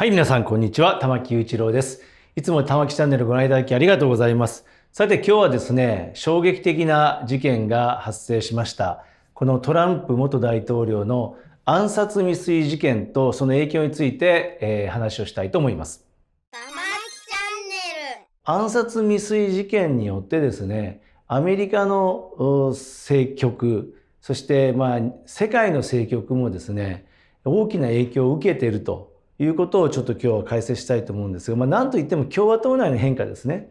はい、皆さん、こんにちは。玉木雄一郎です。いつも玉木チャンネルご覧いただきありがとうございます。さて、今日はですね、衝撃的な事件が発生しました。このトランプ元大統領の暗殺未遂事件とその影響について、えー、話をしたいと思います。玉木チャンネル暗殺未遂事件によってですね、アメリカの政局、そしてまあ世界の政局もですね、大きな影響を受けているということをちょっと今日は解説したいと思うんですが、まあ、なんといっても共和党内の変化ですね。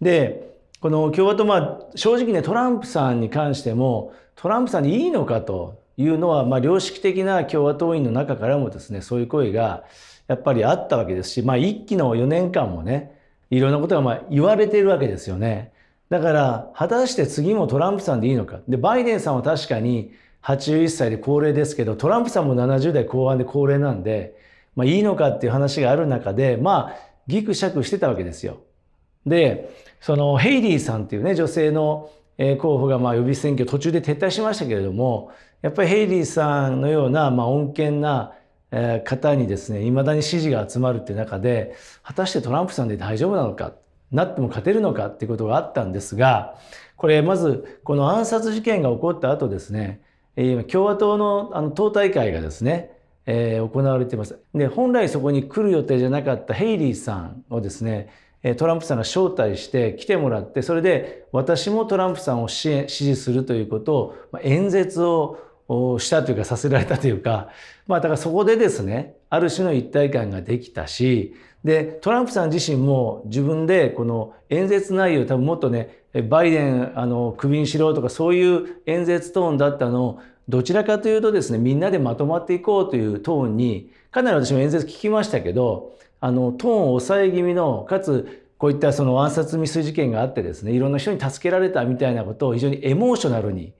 で、この共和党、まあ、正直ね、トランプさんに関しても、トランプさんにいいのかというのは、まあ、良識的な共和党員の中からもですね、そういう声がやっぱりあったわけですし、まあ、一期の4年間もね、いろんなことがまあ言われているわけですよね。だから、果たして次もトランプさんでいいのか。で、バイデンさんは確かに81歳で高齢ですけど、トランプさんも70代後半で高齢なんで、まあ、いいのかっていう話がある中で、まあ、ギクシャクしてたわけですよ。で、そのヘイリーさんっていうね、女性の候補がまあ予備選挙途中で撤退しましたけれども、やっぱりヘイリーさんのようなまあ穏健な方にですね、未だに支持が集まるっていう中で、果たしてトランプさんで大丈夫なのか、なっても勝てるのかっていうことがあったんですが、これまずこの暗殺事件が起こった後ですね、今共和党のあの党大会がですね、えー、行われています。で、本来そこに来る予定じゃなかったヘイリーさんをですね、トランプさんが招待して来てもらって、それで私もトランプさんを支援支持するということを、演説をしたというかさせられたというか、まあだからそこでですね、ある種の一体感ができたし、で、トランプさん自身も自分でこの演説内容多分もっとね、バイデン、あの、クビにしろとかそういう演説トーンだったのをどちらかというとですね、みんなでまとまっていこうというトーンに、かなり私も演説聞きましたけど、あの、トーンを抑え気味の、かつ、こういったその暗殺未遂事件があってですね、いろんな人に助けられたみたいなことを非常にエモーショナルに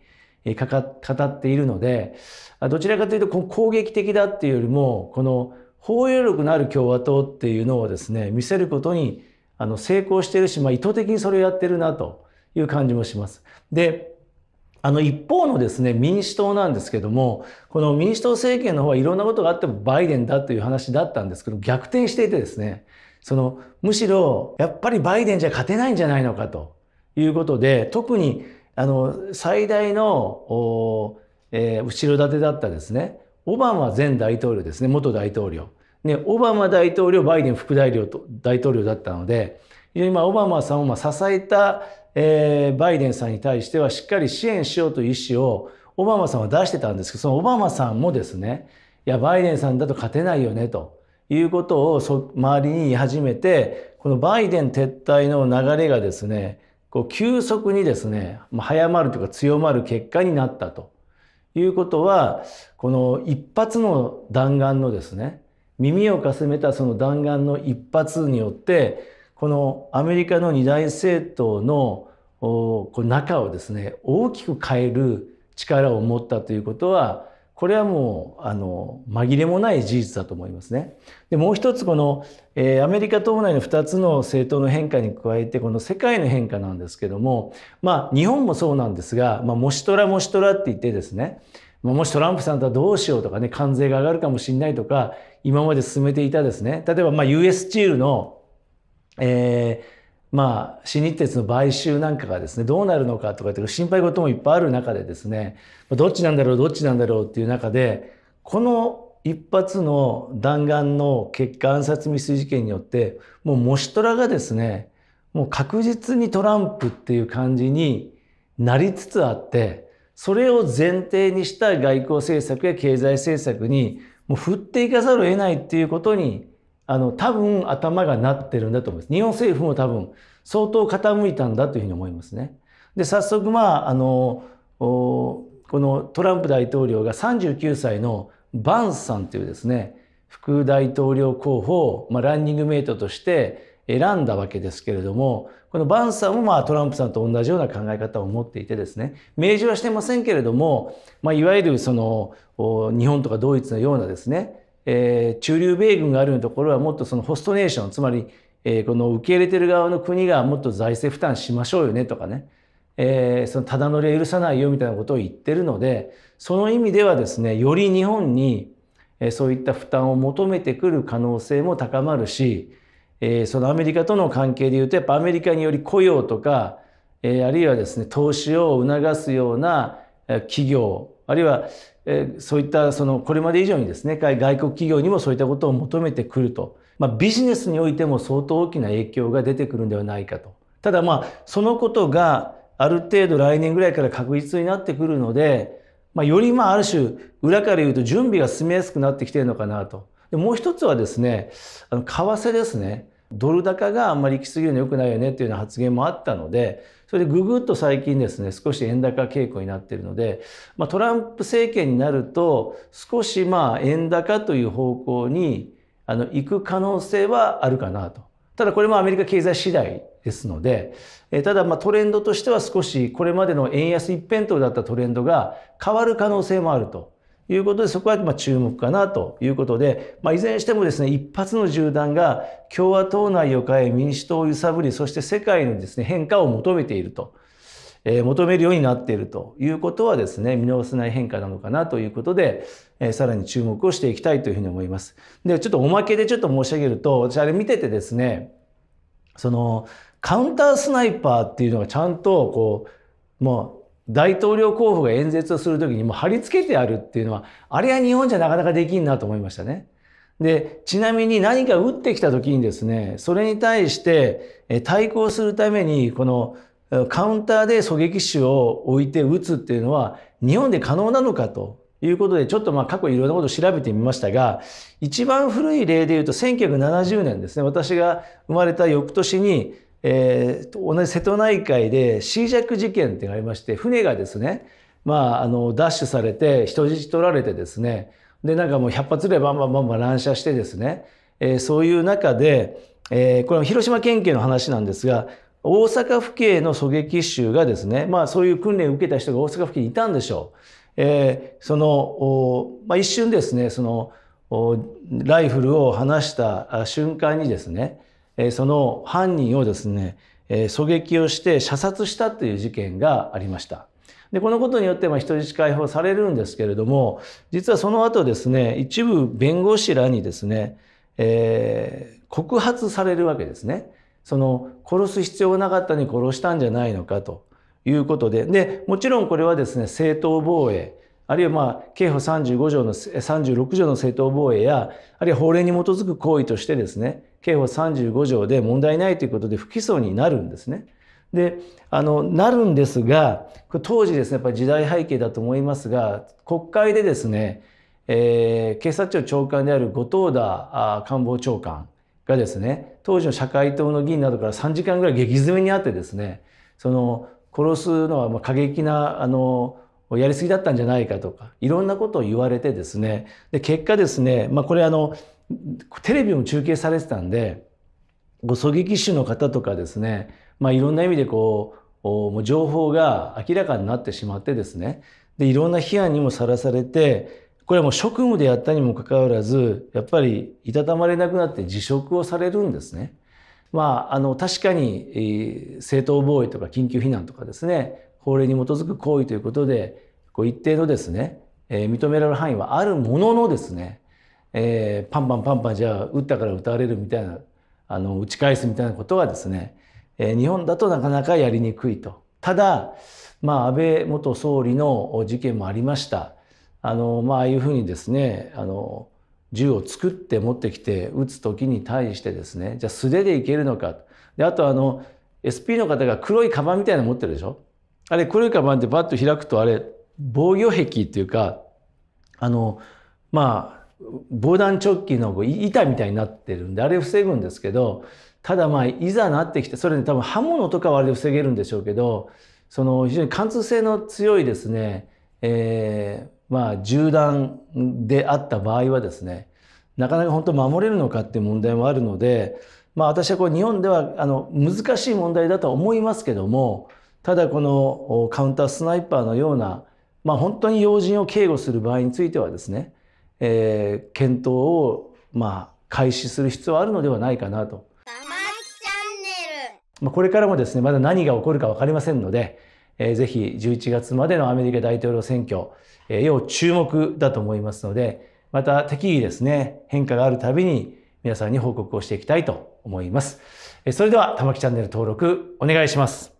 語っているので、どちらかというと攻撃的だっていうよりも、この包容力のある共和党っていうのをですね、見せることにあの成功してるし、まあ、意図的にそれをやってるなという感じもします。で、あの一方のですね、民主党なんですけども、この民主党政権の方はいろんなことがあってもバイデンだという話だったんですけど、逆転していてですね、その、むしろ、やっぱりバイデンじゃ勝てないんじゃないのかということで、特に、あの、最大の、えー、後ろ盾だったですね、オバマ前大統領ですね、元大統領。ね、オバマ大統領、バイデン副大統領と大統領だったので、今、オバマさんをまあ支えたえー、バイデンさんに対してはしっかり支援しようという意思をオバマさんは出してたんですけど、そのオバマさんもですね、いや、バイデンさんだと勝てないよね、ということを周りに言い始めて、このバイデン撤退の流れがですね、こう急速にですね、早まるというか強まる結果になったということは、この一発の弾丸のですね、耳をかすめたその弾丸の一発によって、このアメリカの二大政党のこう中をですね大きく変える力を持ったということはこれはもうあの紛れもない事実だと思いますね。でもう一つこの、えー、アメリカ党内の2つの政党の変化に加えてこの世界の変化なんですけどもまあ日本もそうなんですが、まあ、もしトラもしトラって言ってですねもしトランプさんとはどうしようとかね関税が上がるかもしれないとか今まで進めていたですね例えばまあ US チールのえーまあ、新日鉄の買収なんかがですね、どうなるのかとかって心配事もいっぱいある中でですね、どっちなんだろう、どっちなんだろうっていう中で、この一発の弾丸の結果暗殺未遂事件によって、もうモシトラがですね、もう確実にトランプっていう感じになりつつあって、それを前提にした外交政策や経済政策にもう振っていかざるを得ないっていうことにあの多分頭がなってるんだと思います。日本政府も多分相当傾いたんだというふうに思いますね。で早速まああのこのトランプ大統領が39歳のバンスさんというですね副大統領候補を、まあ、ランニングメイトとして選んだわけですけれどもこのバンスさんもまあトランプさんと同じような考え方を持っていてですね明示はしてませんけれども、まあ、いわゆるその日本とかドイツのようなですねえー、中流米軍があるようなところはもっとそのホストネーションつまり、えー、この受け入れてる側の国がもっと財政負担しましょうよねとかね、えー、そのただ乗りは許さないよみたいなことを言ってるのでその意味ではですねより日本にそういった負担を求めてくる可能性も高まるし、えー、そのアメリカとの関係でいうとやっぱアメリカにより雇用とか、えー、あるいはですね投資を促すような企業あるいはえそういったそのこれまで以上にですね外国企業にもそういったことを求めてくると、まあ、ビジネスにおいても相当大きな影響が出てくるんではないかとただまあそのことがある程度来年ぐらいから確実になってくるので、まあ、よりまあある種裏から言うと準備が進めやすくなってきてるのかなとでもう一つはですねあの為替ですねドル高があんまり行き過ぎるの良くないよねっていうような発言もあったのでそれでぐぐっと最近ですね、少し円高傾向になっているので、まあ、トランプ政権になると、少しまあ円高という方向にあの行く可能性はあるかなと。ただこれもアメリカ経済次第ですので、えただまトレンドとしては少しこれまでの円安一辺倒だったトレンドが変わる可能性もあると。いうことで、そこはま注目かなということで、まあ、いずれにしてもですね、一発の銃弾が共和党内を変え、民主党を揺さぶり、そして世界のですね、変化を求めていると。えー、求めるようになっているということはですね、見逃せない変化なのかなということで、えー、さらに注目をしていきたいというふうに思います。で、ちょっとおまけでちょっと申し上げると、私あれ見ててですね、その、カウンタースナイパーっていうのがちゃんと、こう、もう大統領候補が演説をする時にも貼り付けてあるっていうのは、あれは日本じゃなかなかできんなと思いましたね。で、ちなみに何か打ってきた時にですね、それに対して対抗するために、このカウンターで狙撃手を置いて打つっていうのは、日本で可能なのかということで、ちょっとまあ過去いろんなことを調べてみましたが、一番古い例で言うと1970年ですね、私が生まれた翌年に、えー、同じ瀬戸内海でシージャック事件ってがありまして船がですね、まあ、あのダッシュされて人質取られてですねでなんかもう100発でバンバンバンバン乱射してですね、えー、そういう中で、えー、これは広島県警の話なんですが大阪府警の狙撃手がですね、まあ、そういう訓練を受けた人が大阪府警にいたんでしょう。えー、そのまあ、一瞬ですねそのライフルを離した瞬間にですねその犯人をですね、狙撃をして射殺したという事件がありました。で、このことによって、ま人質解放されるんですけれども、実はその後ですね、一部弁護士らにですね、えー、告発されるわけですね。その、殺す必要がなかったのに殺したんじゃないのかということで、で、もちろんこれはですね、正当防衛、あるいはまあ、刑法35条の、36条の正当防衛や、あるいは法令に基づく行為としてですね、刑法35条で問題ないということで不起訴になるんですね。であのなるんですが当時ですねやっぱり時代背景だと思いますが国会でですね、えー、警察庁長官である後藤田官房長官がですね当時の社会党の議員などから3時間ぐらい激詰めにあってですねその殺すのは過激なあのやりすぎだったんじゃないかとかいろんなことを言われてですねで結果ですね、まあ、これあのテレビも中継されてたんで、ご狙撃手の方とかですね、まあ、いろんな意味でこう、もう情報が明らかになってしまってですね、で、いろんな批判にもさらされて、これはもう職務でやったにもかかわらず、やっぱりいたたまれなくなって辞職をされるんですね。まあ、あの、確かに、正当防衛とか緊急避難とかですね、法令に基づく行為ということで、こう一定のですね、え認められる範囲はあるもののですね、えー、パンパンパンパンじゃあ打ったから打たれるみたいなあの打ち返すみたいなことはですね、えー、日本だとなかなかやりにくいと。ただ、まあ、安倍元総理の事件もありました。あのまあ、ああいうふうにですねあの銃を作って持ってきて撃つ時に対してですねじゃあ素手でいけるのかであとあの SP の方が黒いカバンみたいなの持ってるでしょあれ黒いカバンってバッと開くとあれ防御壁っていうかあのまあ防弾チョッキの板みたいになってるんであれを防ぐんですけどただまあいざなってきてそれに多分刃物とかはあれで防げるんでしょうけどその非常に貫通性の強いですね、えー、まあ銃弾であった場合はですねなかなか本当守れるのかっていう問題もあるので、まあ、私はこう日本ではあの難しい問題だとは思いますけどもただこのカウンタースナイパーのような、まあ、本当に要人を警護する場合についてはですねえー、検討を、まあ、開始する必要はあるのではないかなと。これからもですね、まだ何が起こるか分かりませんので、えー、ぜひ11月までのアメリカ大統領選挙、えー、要注目だと思いますので、また適宜ですね、変化があるたびに皆さんに報告をしていきたいと思います。それでは、玉木チャンネル登録お願いします。